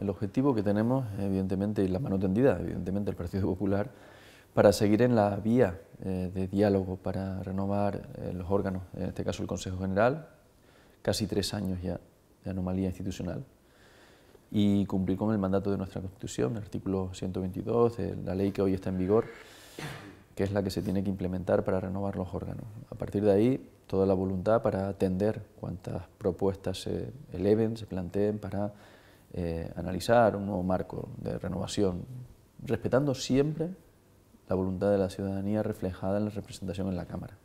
El objetivo que tenemos, evidentemente, y la mano tendida, evidentemente, el Partido Popular, para seguir en la vía eh, de diálogo, para renovar eh, los órganos, en este caso el Consejo General, casi tres años ya de anomalía institucional, y cumplir con el mandato de nuestra Constitución, el artículo 122, de la ley que hoy está en vigor, que es la que se tiene que implementar para renovar los órganos. A partir de ahí, toda la voluntad para atender cuantas propuestas se eleven, se planteen para eh, analizar un nuevo marco de renovación, respetando siempre la voluntad de la ciudadanía reflejada en la representación en la Cámara.